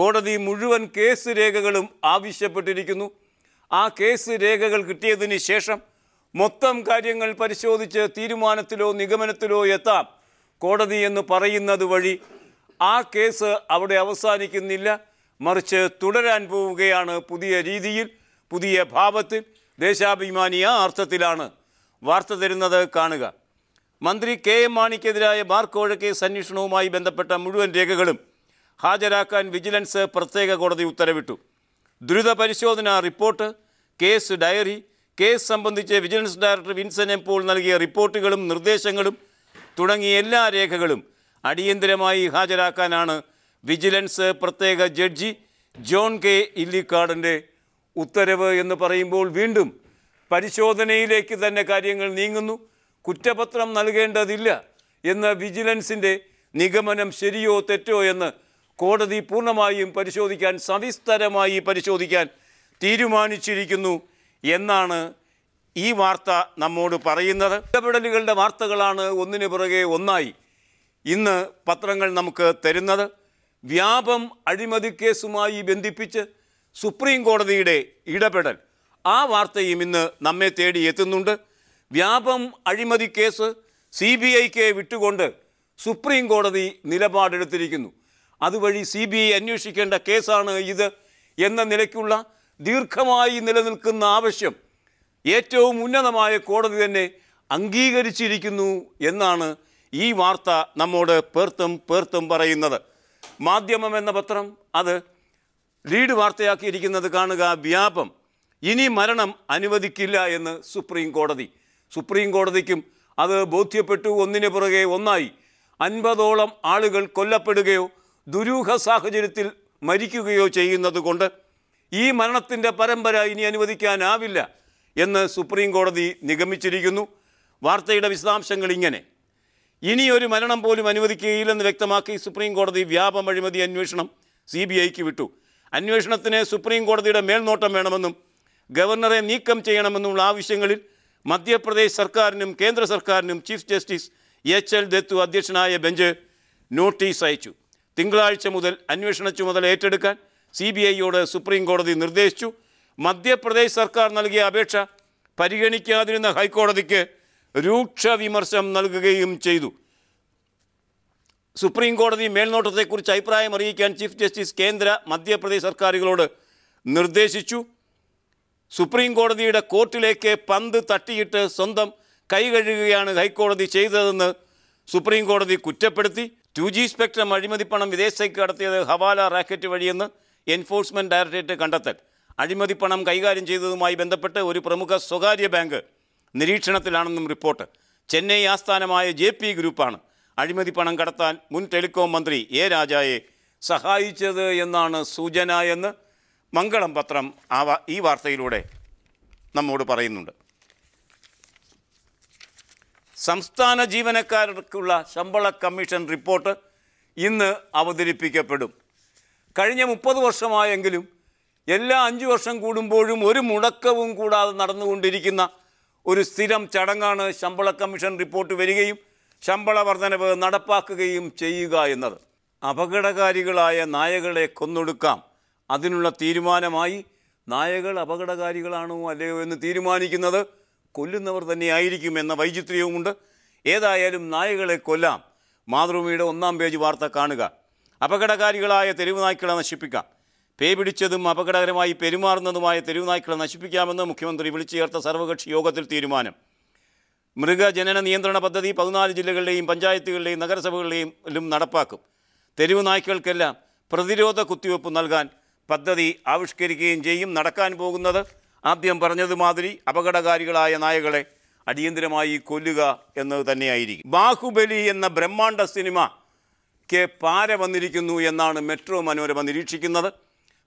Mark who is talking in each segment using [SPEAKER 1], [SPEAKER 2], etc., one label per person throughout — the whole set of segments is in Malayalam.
[SPEAKER 1] കോടതി മുഴുവൻ കേസ് രേഖകളും ആവശ്യപ്പെട്ടിരിക്കുന്നു ആ കേസ് രേഖകൾ കിട്ടിയതിന് ശേഷം മൊത്തം കാര്യങ്ങൾ പരിശോധിച്ച് തീരുമാനത്തിലോ നിഗമനത്തിലോ എത്താം കോടതി എന്ന് പറയുന്നത് വഴി ആ കേസ് അവിടെ അവസാനിക്കുന്നില്ല മറിച്ച് തുടരാൻ പോവുകയാണ് പുതിയ രീതിയിൽ പുതിയ ഭാവത്തിൽ ദേശാഭിമാനി ആ അർത്ഥത്തിലാണ് വാർത്ത തരുന്നത് കാണുക മന്ത്രി കെ എം മാണിക്കെതിരായ ബാർ കോഴ അന്വേഷണവുമായി ബന്ധപ്പെട്ട മുഴുവൻ രേഖകളും ഹാജരാക്കാൻ വിജിലൻസ് പ്രത്യേക കോടതി ഉത്തരവിട്ടു ദുരിത പരിശോധന റിപ്പോർട്ട് കേസ് ഡയറി കേസ് സംബന്ധിച്ച് വിജിലൻസ് ഡയറക്ടർ വിൻസെൻ എംപോൾ നൽകിയ റിപ്പോർട്ടുകളും നിർദ്ദേശങ്ങളും തുടങ്ങിയ എല്ലാ രേഖകളും അടിയന്തരമായി ഹാജരാക്കാനാണ് വിജിലൻസ് പ്രത്യേക ജഡ്ജി ജോൺ കെ ഇല്ലിക്കാടൻ്റെ ഉത്തരവ് എന്ന് പറയുമ്പോൾ വീണ്ടും പരിശോധനയിലേക്ക് തന്നെ കാര്യങ്ങൾ നീങ്ങുന്നു കുറ്റപത്രം നൽകേണ്ടതില്ല എന്ന വിജിലൻസിൻ്റെ നിഗമനം ശരിയോ തെറ്റോ എന്ന് കോടതി പൂർണ്ണമായും പരിശോധിക്കാൻ സവിസ്തരമായി പരിശോധിക്കാൻ തീരുമാനിച്ചിരിക്കുന്നു എന്നാണ് ഈ വാർത്ത നമ്മോട് പറയുന്നത് ഇടപെടലുകളുടെ വാർത്തകളാണ് ഒന്നിനു പുറകെ ഒന്നായി ഇന്ന് പത്രങ്ങൾ നമുക്ക് തരുന്നത് വ്യാപം അഴിമതിക്കേസുമായി ബന്ധിപ്പിച്ച് സുപ്രീം കോടതിയുടെ ഇടപെടൽ ആ വാർത്തയും ഇന്ന് നമ്മെ തേടി എത്തുന്നുണ്ട് വ്യാപം അഴിമതി കേസ് സി ബി ഐക്ക് വിട്ടുകൊണ്ട് സുപ്രീം കോടതി നിലപാടെടുത്തിരിക്കുന്നു അതുവഴി സി ബി ഐ അന്വേഷിക്കേണ്ട കേസാണ് ഇത് എന്ന നിലയ്ക്കുള്ള ദീർഘമായി നിലനിൽക്കുന്ന ആവശ്യം ഏറ്റവും ഉന്നതമായ കോടതി തന്നെ അംഗീകരിച്ചിരിക്കുന്നു എന്നാണ് ഈ വാർത്ത നമ്മോട് പേർത്തും പേർത്തും പറയുന്നത് മാധ്യമം എന്ന പത്രം അത് ലീഡ് വാർത്തയാക്കിയിരിക്കുന്നത് കാണുക വ്യാപം ഇനി മരണം അനുവദിക്കില്ല എന്ന് സുപ്രീം കോടതി സുപ്രീം കോടതിക്കും അത് ബോധ്യപ്പെട്ടു ഒന്നിനു പുറകെ ഒന്നായി അൻപതോളം ആളുകൾ കൊല്ലപ്പെടുകയോ ദുരൂഹ സാഹചര്യത്തിൽ മരിക്കുകയോ ചെയ്യുന്നത് കൊണ്ട് ഈ മരണത്തിൻ്റെ പരമ്പര ഇനി അനുവദിക്കാനാവില്ല എന്ന് സുപ്രീം കോടതി നിഗമിച്ചിരിക്കുന്നു വാർത്തയുടെ വിശദാംശങ്ങൾ ഇങ്ങനെ ഇനിയൊരു മരണം പോലും അനുവദിക്കുകയില്ലെന്ന് വ്യക്തമാക്കി സുപ്രീം കോടതി വ്യാപം അഴിമതി അന്വേഷണം സി ബി ഐക്ക് വിട്ടു അന്വേഷണത്തിന് സുപ്രീം കോടതിയുടെ മേൽനോട്ടം വേണമെന്നും ഗവർണറെ നീക്കം ചെയ്യണമെന്നുമുള്ള ആവശ്യങ്ങളിൽ മധ്യപ്രദേശ് സർക്കാരിനും കേന്ദ്ര സർക്കാരിനും chief justice H L Dattu അധ്യക്ഷനായ ബെഞ്ച് നോട്ടീസ് അയച്ചു തിങ്കളാഴ്ച മുതൽ അന്വേഷണ ചുമതല ഏറ്റെടുക്കാൻ സി ബി ഐയോട് സുപ്രീം കോടതി നിർദ്ദേശിച്ചു മധ്യപ്രദേശ് സർക്കാർ നൽകിയ അപേക്ഷ പരിഗണിക്കാതിരുന്ന ഹൈക്കോടതിക്ക് രൂക്ഷ വിമർശം നൽകുകയും ചെയ്തു സുപ്രീം കോടതി മേൽനോട്ടത്തെക്കുറിച്ച് അഭിപ്രായം അറിയിക്കാൻ ചീഫ് ജസ്റ്റിസ് കേന്ദ്ര മധ്യപ്രദേശ് സർക്കാരുകളോട് നിർദ്ദേശിച്ചു സുപ്രീം കോടതിയുടെ കോർട്ടിലേക്ക് പന്ത് തട്ടിയിട്ട് സ്വന്തം കൈ ഹൈക്കോടതി ചെയ്തതെന്ന് സുപ്രീം കോടതി കുറ്റപ്പെടുത്തി ടു ജി സ്പെക്ട്രം പണം വിദേശത്തേക്ക് കടത്തിയത് ഹവാല റാക്കറ്റ് വഴിയെന്ന് എൻഫോഴ്സ്മെൻറ്റ് ഡയറക്ടറേറ്റ് കണ്ടെത്തൽ പണം കൈകാര്യം ചെയ്തതുമായി ബന്ധപ്പെട്ട് ഒരു പ്രമുഖ സ്വകാര്യ ബാങ്ക് നിരീക്ഷണത്തിലാണെന്നും റിപ്പോർട്ട് ചെന്നൈ ആസ്ഥാനമായ ജെ പി ഗ്രൂപ്പാണ് അഴിമതി പണം കടത്താൻ മുൻ ടെലികോം മന്ത്രി എ രാജായെ സഹായിച്ചത് എന്നാണ് സൂചന എന്ന് മംഗളം പത്രം ആ ഈ വാർത്തയിലൂടെ നമ്മോട് പറയുന്നുണ്ട് സംസ്ഥാന ജീവനക്കാർക്കുള്ള ശമ്പള കമ്മീഷൻ റിപ്പോർട്ട് ഇന്ന് അവതരിപ്പിക്കപ്പെടും കഴിഞ്ഞ മുപ്പത് വർഷമായെങ്കിലും എല്ലാ അഞ്ച് വർഷം കൂടുമ്പോഴും ഒരു മുടക്കവും കൂടാതെ നടന്നുകൊണ്ടിരിക്കുന്ന ഒരു സ്ഥിരം ചടങ്ങാണ് ശമ്പള കമ്മീഷൻ റിപ്പോർട്ട് വരികയും ശമ്പള വർധനവ് നടപ്പാക്കുകയും ചെയ്യുക എന്നത് അപകടകാരികളായ നായകളെ കൊന്നൊടുക്കാം അതിനുള്ള തീരുമാനമായി നായകൾ അപകടകാരികളാണോ അല്ലയോ എന്ന് തീരുമാനിക്കുന്നത് കൊല്ലുന്നവർ തന്നെയായിരിക്കും എന്ന വൈചിത്ര്യവുമുണ്ട് ഏതായാലും നായകളെ കൊല്ലാം മാതൃഭൂമിയുടെ ഒന്നാം പേജ് വാർത്ത കാണുക അപകടകാരികളായ തെരുവ് നായ്ക്കളെ നശിപ്പിക്കാം പേ പിടിച്ചതും അപകടകരമായി പെരുമാറുന്നതുമായ തെരുവ് നായ്ക്കളെ നശിപ്പിക്കാമെന്ന് മുഖ്യമന്ത്രി വിളിച്ചു ചേർത്ത സർവകക്ഷി യോഗത്തിൽ തീരുമാനം മൃഗജനന നിയന്ത്രണ പദ്ധതി പതിനാല് ജില്ലകളിലെയും പഞ്ചായത്തുകളിലെയും നഗരസഭകളിലെയും നടപ്പാക്കും തെരുവ് നായ്ക്കൾക്കെല്ലാം പ്രതിരോധ കുത്തിവയ്പ്പ് നൽകാൻ പദ്ധതി ആവിഷ്കരിക്കുകയും ചെയ്യും നടക്കാൻ പോകുന്നത് ആദ്യം പറഞ്ഞതുമാതിരി അപകടകാരികളായ നായകളെ അടിയന്തിരമായി കൊല്ലുക എന്ന് തന്നെയായിരിക്കും ബാഹുബലി എന്ന ബ്രഹ്മാണ്ഡ സിനിമയ്ക്ക് പാര വന്നിരിക്കുന്നു എന്നാണ് മെട്രോ മനോരമ നിരീക്ഷിക്കുന്നത്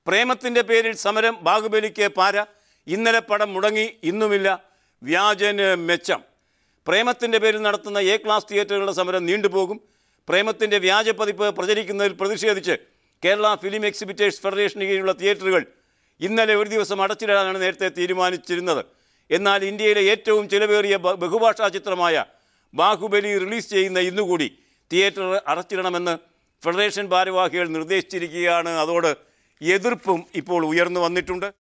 [SPEAKER 1] പ്രേമത്തിൻ്റെ പേരിൽ സമരം ബാഹുബലിക്ക് പാര ഇന്നലെ പടം മുടങ്ങി ഇന്നുമില്ല വ്യാജന് മെച്ചം പ്രേമത്തിൻ്റെ പേരിൽ നടത്തുന്ന എ ക്ലാസ് തിയേറ്ററുകളുടെ സമരം നീണ്ടുപോകും പ്രേമത്തിൻ്റെ വ്യാജ പതിപ്പ് പ്രചരിക്കുന്നതിൽ പ്രതിഷേധിച്ച് കേരള ഫിലിം എക്സിബിറ്റേഴ്സ് ഫെഡറേഷന് കീഴിലുള്ള തിയേറ്ററുകൾ ഇന്നലെ ഒരു ദിവസം അടച്ചിടാനാണ് നേരത്തെ തീരുമാനിച്ചിരുന്നത് എന്നാൽ ഇന്ത്യയിലെ ഏറ്റവും ചിലവേറിയ ബഹുഭാഷാ ചിത്രമായ ബാഹുബലി റിലീസ് ചെയ്യുന്ന ഇന്നുകൂടി തിയേറ്റർ അടച്ചിടണമെന്ന് ഫെഡറേഷൻ ഭാരവാഹികൾ നിർദ്ദേശിച്ചിരിക്കുകയാണ് അതോട് എതിർപ്പും ഇപ്പോൾ ഉയർന്നു വന്നിട്ടുണ്ട്